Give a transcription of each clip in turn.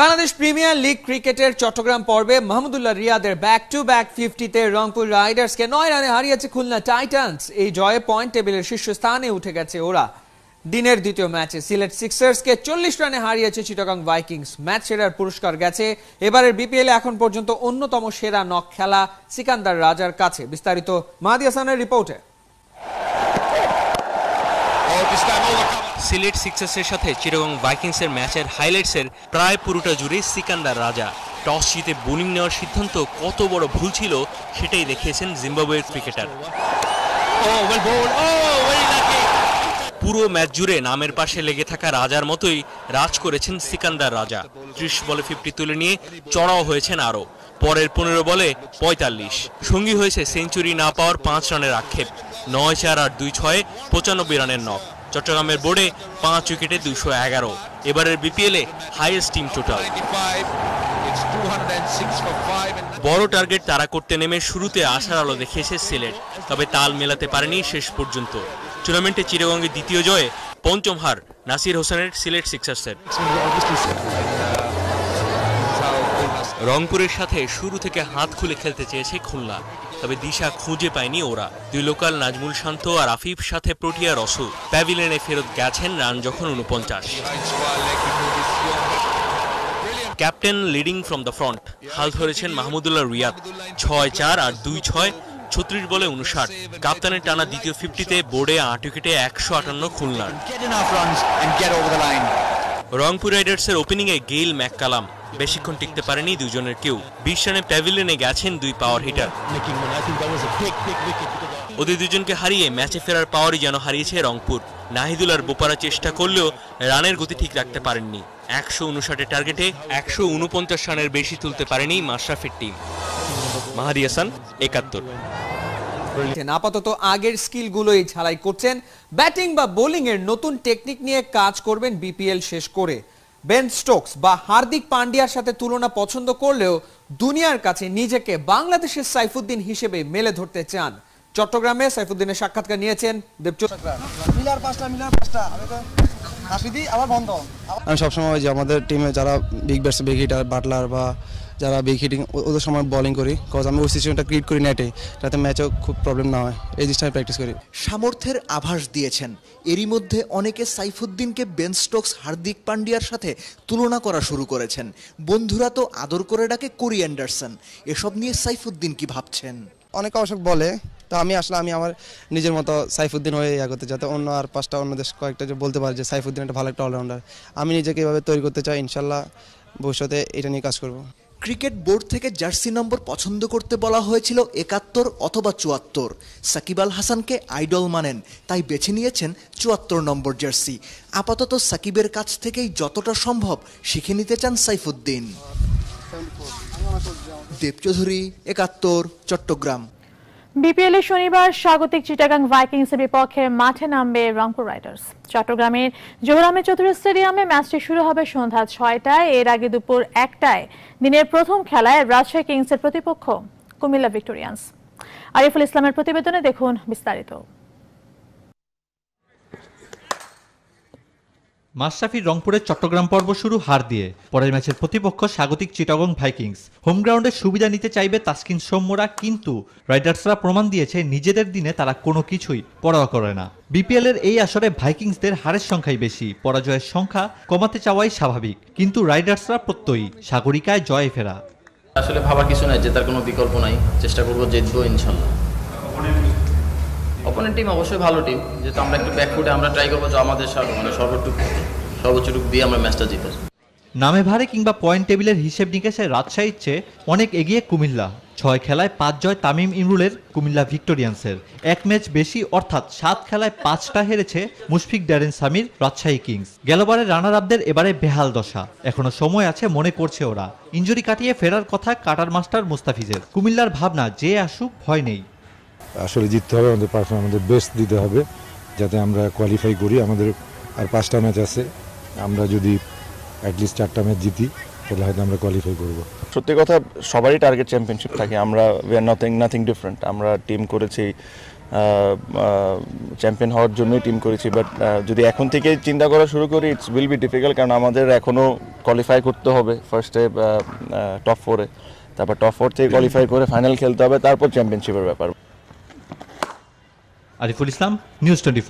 Bangladesh premier league ক্রিকেটের চট্টগ্রাম পর্বে মাহমুদুল্লাহ রিয়াদের ব্যাক টু ব্যাক ফিফটিতে রংপুর রাইডার্সকে নয় রানে হারিয়েছে খুলনা টাইটান্স এই জয়ে পয়েন্ট টেবিলের শীর্ষস্থানে উঠে গেছে ওরা দিনের দ্বিতীয় ম্যাচে সিলেট সিক্সার্সকে চল্লিশ রানে হারিয়েছে চিটাগাং ভাইকিংস ম্যাচ সেরার পুরস্কার গেছে এবারের বিপিএল এখন পর্যন্ত অন্যতম সেরা নক খেলা সিকান্দার রাজার কাছে বিস্তারিত মাহাদি হাসানের রিপোর্টে oh, সিলেট সিক্সার্সের সাথে চিরগং ভাইকিংসের ম্যাচের হাইলাইটসের প্রায় পুরোটা জুড়ে সিকান্দার রাজা টস জিতে বোলিং নেওয়ার সিদ্ধান্ত কত বড় ভুল ছিল সেটাই দেখিয়েছেন জিম্বাবুয়ের ক্রিকেটার পুরো ম্যাচ জুড়ে নামের পাশে লেগে থাকা রাজার মতোই রাজ করেছেন সিকান্দার রাজা ত্রিশ বলে ফিফটি তুলে নিয়ে চড়াও হয়েছেন আরও পরের পনেরো বলে পঁয়তাল্লিশ সঙ্গী হয়েছে সেঞ্চুরি না পাওয়ার পাঁচ রানের আক্ষেপ নয় চার আর দুই ছয়ে পঁচানব্বই রানের নখ চট্টগ্রামের বোর্ডে পাঁচ উইকেটে দুশো এগারো এবারের বিপিএলে হাইয়েস্ট টিম টোটাল বড় টার্গেট তারা করতে নেমে শুরুতে আশার আলো দেখেছে সিলেট তবে তাল মেলাতে পারেনি শেষ পর্যন্ত টুর্নামেন্টে চিরগঙ্গে দ্বিতীয় জয়ে পঞ্চম হার নাসির হোসেনের সিলেট সিক্সার্সের রংপুরের সাথে শুরু থেকে হাত খুলে খেলতে চেয়েছে খুলনা তবে দিশা খুঁজে পায়নি ওরা দুই লোকাল নাজমুল শান্ত আর আফিফ সাথে প্রোটিয়া রসু প্যাভিলিয়নে ফেরত গেছেন রান যখন উনপঞ্চাশ captain leading from the front হাল ধরেছেন মাহমুদুল্লাহ রিয়াদ ছয় চার আর দুই ছয় ছত্রিশ বলে উনষাট কাপ্তানের টানা দ্বিতীয় ফিফটিতে বোর্ডে আট উইকেটে একশো আটান্ন খুলনার রংপুর রাইডার্সের ওপেনিংয়ে গেইল ম্যাককালাম বেশিক্ষণ টিকতে পারেনি দুজনের কেউ বিশ রানে প্যাভিলিয়নে গেছেন দুই পাওয়ার হিটার ওদের দুজনকে হারিয়ে ম্যাচে ফেরার পাওয়ারই যেন হারিয়েছে রংপুর নাহিদুল আর বোপারা চেষ্টা করলেও রানের গতি ঠিক রাখতে পারেননি একশো উনষাটের টার্গেটে একশো উনপঞ্চাশ রানের বেশি তুলতে পারেনি মাশরাফের টিম মাহাদি হাসান একাত্তর আপাতত আগের স্কিলগুলোই ছাড়াই করছেন ব্যাটিং বা বোলিংয়ের নতুন টেকনিক নিয়ে কাজ করবেন বিপিএল শেষ করে বেন স্টোকস বা হার্দিক পান্ডিয়ার সাথে তুলনা পছন্দ করলেও দুনিয়ার কাছে নিজেকে বাংলাদেশের সাইফুদ্দিন হিসেবে মেলে ধরতে চান চট্টগ্রামে সাইফুদ্দিনের সাক্ষাৎকার নিয়েছেন পাঁচটা আমি সবসময় যে আমাদের টিমে যারা big bats big hitter Buttler বা যারা বিগ হিটিং ওদের সময় বলিং করি কজ আমি ওই সিচুয়েশনটা ক্রিয়েট করি নেটে যাতে ম্যাচেও খুব প্রবলেম না হয় এই জিনিসটা আমি প্র্যাকটিস করি সামর্থ্যের আভাস দিয়েছেন এরই মধ্যে অনেকে সাইফুদ্দিনকে বেন স্টোকস হার্দিক পান্ডিয়ার সাথে তুলনা করা শুরু করেছেন বন্ধুরা তো আদর করে ডাকে কোরি অ্যান্ডারসন এসব নিয়ে সাইফুদ্দিন কি ভাবছেন অনেক অবশ্য বলে তো আমি আসলে আমি আমার নিজের মতো সাইফুদ্দিন হয়ে ইয়া করতে যাতে অন্য আর পাঁচটা অন্য দেশ কয়েকটা যে বলতে পারে যে সাইফুদ্দিন একটা ভালো একটা অলরাউন্ডার আমি নিজেকে এভাবে তৈরি করতে চাই ইনশাল্লাহ ভবিষ্যতে এটা নিয়ে কাজ করব ক্রিকেট বোর্ড থেকে জার্সি নম্বর পছন্দ করতে বলা হয়েছিল একাত্তর অথবা চুয়াত্তর সাকিব আল হাসানকে আইডল মানেন তাই বেছে নিয়েছেন চুয়াত্তর নম্বর জার্সি আপাতত সাকিবের কাছ থেকেই যতটা সম্ভব শিখে নিতে চান সাইফুদ্দিন দেবচৌধুরী একাত্তর চট্টগ্রাম বিপিএল এ শনিবার স্বাগতিক চিটাগাং ভাইকিংসের বিপক্ষে মাঠে নামবে রংপুর রাইডার্স চট্টগ্রামের জোহরামের চতুর্থ স্টেডিয়ামে ম্যাচটি শুরু হবে সন্ধ্যা ছয়টায় এর আগে দুপুর একটায় দিনের প্রথম খেলায় রাজশাহী কিংসের প্রতিপক্ষ কুমিল্লা ভিক্টোরিয়ান্স আরিফুল ইসলামের প্রতিবেদনে দেখুন বিস্তারিত মাশরাফির রংপুরের চট্টগ্রাম পর্ব শুরু হার দিয়ে পরের ম্যাচের প্রতিপক্ষ স্বাগতিক চিটাগং ভাইকিংস হোম গ্রাউন্ডের সুবিধা নিতে চাইবে তাস্কিন সৌম্যরা কিন্তু রাইডার্সরা প্রমাণ দিয়েছে নিজেদের দিনে তারা কোনো কিছুই পরোয়া করে না বিপিএল এর এই আসরে ভাইকিংসদের হারের সংখ্যাই বেশি পরাজয়ের সংখ্যা কমাতে চাওয়াই স্বাভাবিক কিন্তু রাইডার্সরা প্রত্যয়ী সাগরিকায় জয়ে ফেরা আসলে ভাবার কিছু নাই যে তার কোনো বিকল্প নাই চেষ্টা করবো জিতবো ইনশাল্লাহ অপোনেন্ট টিম অবশ্যই ভালো টিম যেহেতু আমরা একটু ব্যাকফুটে আমরা ট্রাই করবো যে আমাদের মানে সর্বোটুক সর্বোচ্চটুক দিয়ে আমরা ম্যাচটা জিতে নামে ভারে কিংবা পয়েন্ট টেবিলের হিসেব নিকেশে রাজশাহীর চেয়ে অনেক এগিয়ে কুমিল্লা ছয় খেলায় পাঁচ জয় তামিম ইমরুলের কুমিল্লা ভিক্টোরিয়ান্সের এক ম্যাচ বেশি অর্থাৎ সাত খেলায় পাঁচটা হেরেছে মুশফিক ড্যারেন সামির রাজশাহী কিংস গেলবারে রানার আপদের এবারে বেহাল দশা এখনো সময় আছে মনে করছে ওরা ইঞ্জুরি কাটিয়ে ফেরার কথা কাটার মাস্টার মুস্তাফিজের কুমিল্লার ভাবনা যে আসুক ভয় নেই আসলে জিততে হবে আমাদের পারফর্ম আমাদের বেস্ট দিতে হবে যাতে আমরা কোয়ালিফাই করি আমাদের আর পাঁচটা ম্যাচ আছে আমরা যদি অ্যাটলিস্ট চারটা ম্যাচ জিতি তাহলে হয়তো আমরা কোয়ালিফাই করবো সত্যি কথা সবারই টার্গেট চ্যাম্পিয়নশিপ থাকে আমরা we are nothing nothing different আমরা টিম করেছি চ্যাম্পিয়ন হওয়ার জন্যই টিম করেছি বাট যদি এখন থেকে চিন্তা করা শুরু করি ইটস উইল বি ডিফিকাল্ট কারণ আমাদের এখনও কোয়ালিফাই করতে হবে ফার্স্টে টপ ফোরে তারপর টপ ফোর থেকে কোয়ালিফাই করে ফাইনাল খেলতে হবে তারপর চ্যাম্পিয়নশিপের ব্যাপার আরিফুল ইসলাম নিউজ টোয়েন্টি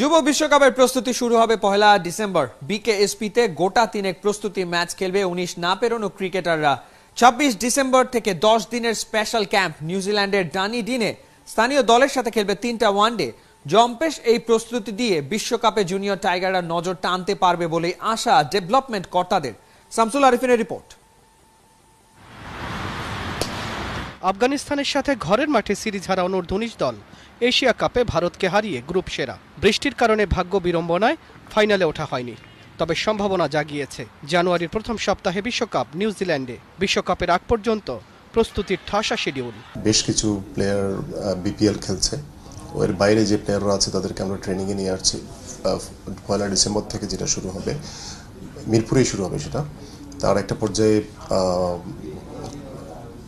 যুব বিশ্বকাপের প্রস্তুতি শুরু হবে পহেলা ডিসেম্বর বিকেএসপিতে গোটা তিনেক প্রস্তুতি ম্যাচ খেলবে উনিশ না পেরোনো ক্রিকেটাররা ছাব্বিশ ডিসেম্বর থেকে দশ দিনের স্পেশাল ক্যাম্প নিউজিল্যান্ডের ডানি ডিনে স্থানীয় দলের সাথে খেলবে তিনটা ওয়ানডে জম্পেশ এই প্রস্তুতি দিয়ে বিশ্বকাপে জুনিয়র টাইগাররা নজর টানতে পারবে বলে আশা ডেভেলপমেন্ট কর্তাদের শামসুল আরিফিনের রিপোর্ট আফগানিস্তানের সাথে ঘরের মাঠে সিরিজ হারা অনূর্ধ্ব দল এশিয়া কাপে ভারতকে হারিয়ে গ্রুপ সেরা বৃষ্টির কারণে ভাগ্য বিড়ম্বনায় ফাইনালে ওঠা হয়নি তবে সম্ভাবনা জাগিয়েছে জানুয়ারির প্রথম সপ্তাহে বিশ্বকাপ নিউজিল্যান্ডে বিশ্বকাপের আগ পর্যন্ত প্রস্তুতির ঠাসা শিডিউল বেশ কিছু প্লেয়ার বিপিএল খেলছে ওর বাইরে যে প্লেয়াররা আছে তাদেরকে আমরা ট্রেনিংয়ে নিয়ে আসছি পয়লা ডিসেম্বর থেকে যেটা শুরু হবে মিরপুরেই শুরু হবে সেটা তার একটা পর্যায়ে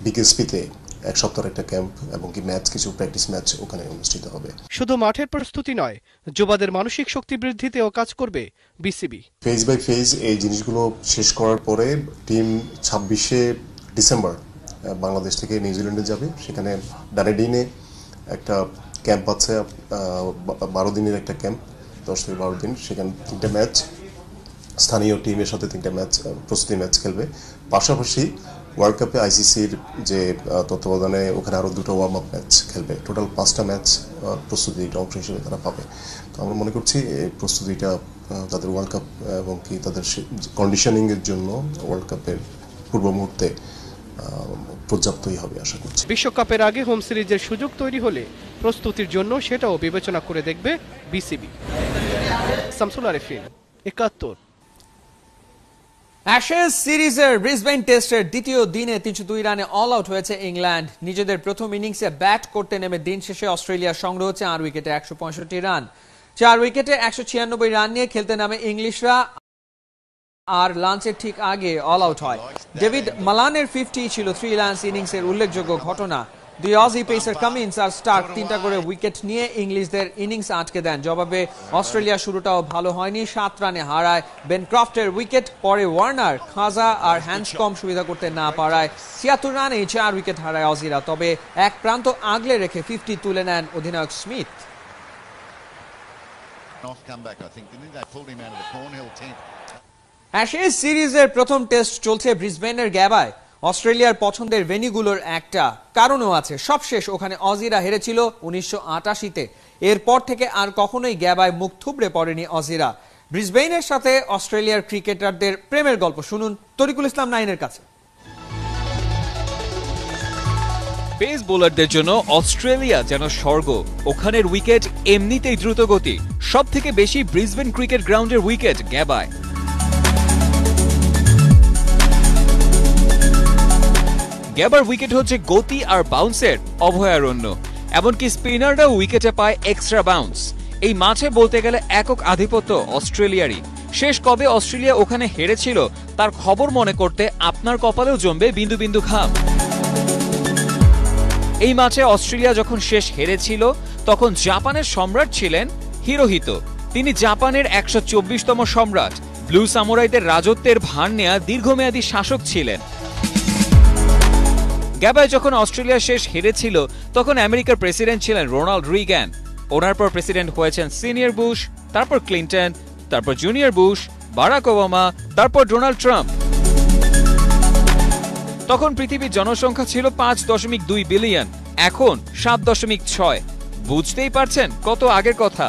বিকেএসপিতে এক সপ্তাহের একটা ক্যাম্প এবং কি ম্যাচ কিছু প্র্যাকটিস ম্যাচ ওখানে অনুষ্ঠিত হবে শুধু মাঠের প্রস্তুতি নয় যুবাদের মানসিক শক্তি বৃদ্ধিতেও কাজ করবে বিসিবি ফেজ বাই ফেজ এই জিনিসগুলো শেষ করার পরে টিম ছাব্বিশে ডিসেম্বর বাংলাদেশ থেকে নিউজিল্যান্ডে যাবে সেখানে ডারেডিনে একটা ক্যাম্প আছে বারো দিনের একটা ক্যাম্প দশ থেকে বারো দিন সেখানে তিনটা ম্যাচ স্থানীয় টিমের সাথে তিনটা ম্যাচ প্রস্তুতি ম্যাচ খেলবে পাশাপাশি ওয়ার্ল্ড কাপে আইসিসির যে তত্ত্বাবধানে ওখানে আরও দুটো ওয়ার্ম আপ ম্যাচ খেলবে টোটাল পাঁচটা ম্যাচ প্রস্তুতি অংশ হিসেবে তারা পাবে তো আমরা মনে করছি এই প্রস্তুতিটা তাদের ওয়ার্ল্ড কাপ এবং কি তাদের কন্ডিশনিংয়ের জন্য ওয়ার্ল্ড কাপের পূর্ব মুহূর্তে পর্যাপ্তই হবে আশা করছি বিশ্বকাপের আগে হোম সিরিজের সুযোগ তৈরি হলে প্রস্তুতির জন্য সেটাও বিবেচনা করে দেখবে বিসিবি শামসুল আরেফিন একাত্তর অ্যাশেজ সিরিজের ব্রিসবেন টেস্টের দ্বিতীয় দিনে তিনশো দুই রানে অল আউট হয়েছে ইংল্যান্ড নিজেদের প্রথম ইনিংসে ব্যাট করতে নেমে দিন শেষে অস্ট্রেলিয়া সংগ্রহ হচ্ছে আর উইকেটে একশো পঁয়ষট্টি রান চার উইকেটে একশো ছিয়ানব্বই রান নিয়ে খেলতে নামে ইংলিশরা আর লাঞ্চের ঠিক আগে অল আউট হয় ডেভিড মালানের ফিফটি ছিল থ্রি লান্স ইনিংসের উল্লেখযোগ্য ঘটনা দুই অজি পেসার কামিন্স আর স্টার্ক তিনটা করে উইকেট নিয়ে ইংলিশদের ইনিংস আটকে দেন জবাবে অস্ট্রেলিয়া শুরুটাও ভালো হয়নি সাত রানে হারায় ক্রফটের উইকেট পরে ওয়ার্নার খাজা আর হ্যান্স কম সুবিধা করতে না পারায় ছিয়াত্তর রানে চার উইকেট হারায় অজিরা তবে এক প্রান্ত আগলে রেখে ফিফটি তুলে নেন অধিনায়ক স্মিথ অ্যাশেজ সিরিজের প্রথম টেস্ট চলছে ব্রিসবেনের গ্যাবায় অস্ট্রেলিয়ার পছন্দের ভেনিগুলোর একটা কারণও আছে সবশেষ ওখানে অজিরা হেরেছিল উনিশশো আটাশিতে এরপর থেকে আর কখনোই গ্যাবায় মুখ থুবড়ে পড়েনি অজিরা ব্রিসবেইনের সাথে অস্ট্রেলিয়ার ক্রিকেটারদের প্রেমের গল্প শুনুন তরিকুল ইসলাম নাইনের কাছে পেস বোলারদের জন্য অস্ট্রেলিয়া যেন স্বর্গ ওখানের উইকেট এমনিতেই দ্রুতগতি সব থেকে বেশি ব্রিসবেন ক্রিকেট গ্রাউন্ডের উইকেট গ্যাবায় গ্যাবার উইকেট হচ্ছে গতি আর বাউন্সের অভয়ারণ্য এমনকি স্পিনাররাও উইকেটে পায় এক্সট্রা বাউন্স এই মাঠে বলতে গেলে একক আধিপত্য অস্ট্রেলিয়ারই শেষ কবে অস্ট্রেলিয়া ওখানে হেরেছিল তার খবর মনে করতে আপনার কপালেও জমবে বিন্দু বিন্দু খাম এই মাঠে অস্ট্রেলিয়া যখন শেষ হেরেছিল তখন জাপানের সম্রাট ছিলেন হিরোহিত তিনি জাপানের একশো তম সম্রাট ব্লু সামুরাইদের রাজত্বের ভার নেয়া দীর্ঘমেয়াদী শাসক ছিলেন গ্যাবায় যখন অস্ট্রেলিয়া শেষ হেরেছিল তখন আমেরিকার প্রেসিডেন্ট ছিলেন রোনাল্ড রিগ্যান ওনার পর প্রেসিডেন্ট হয়েছেন সিনিয়র বুশ তারপর ক্লিন্টন তারপর জুনিয়র বুশ বারাক ওবামা তারপর ডোনাল্ড ট্রাম্প তখন পৃথিবীর জনসংখ্যা ছিল পাঁচ দশমিক দুই বিলিয়ন এখন সাত দশমিক ছয় বুঝতেই পারছেন কত আগের কথা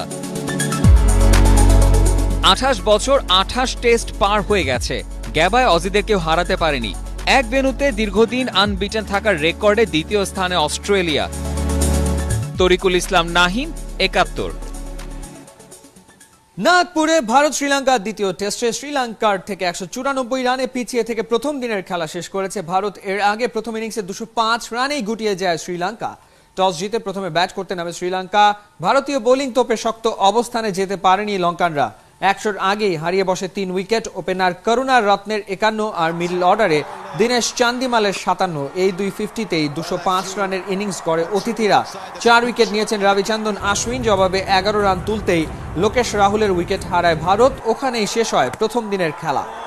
আঠাশ বছর আঠাশ টেস্ট পার হয়ে গেছে গ্যাবায় অজিদেরকেও হারাতে পারেনি এক বেনুতে দীর্ঘদিন আনবিটেন থাকার রেকর্ডে দ্বিতীয় স্থানে অস্ট্রেলিয়া তরিকুল ইসলাম নাহিন একাত্তর নাগপুরে ভারত শ্রীলঙ্কার দ্বিতীয় টেস্টে শ্রীলঙ্কার থেকে একশো চুরানব্বই রানে পিছিয়ে থেকে প্রথম দিনের খেলা শেষ করেছে ভারত এর আগে প্রথম ইনিংসে দুশো পাঁচ রানেই গুটিয়ে যায় শ্রীলঙ্কা টস জিতে প্রথমে ব্যাট করতে নামে শ্রীলঙ্কা ভারতীয় বোলিং তোপে শক্ত অবস্থানে যেতে পারেনি লঙ্কানরা একশোর আগেই হারিয়ে বসে তিন উইকেট ওপেনার করুণার রত্নের একান্ন আর মিডল অর্ডারে দিনেশ চান্দিমালের সাতান্ন এই দুই ফিফটিতেই দুশো পাঁচ রানের ইনিংস করে অতিথিরা চার উইকেট নিয়েছেন রবিচন্দন আশ্বিন জবাবে এগারো রান তুলতেই লোকেশ রাহুলের উইকেট হারায় ভারত ওখানেই শেষ হয় প্রথম দিনের খেলা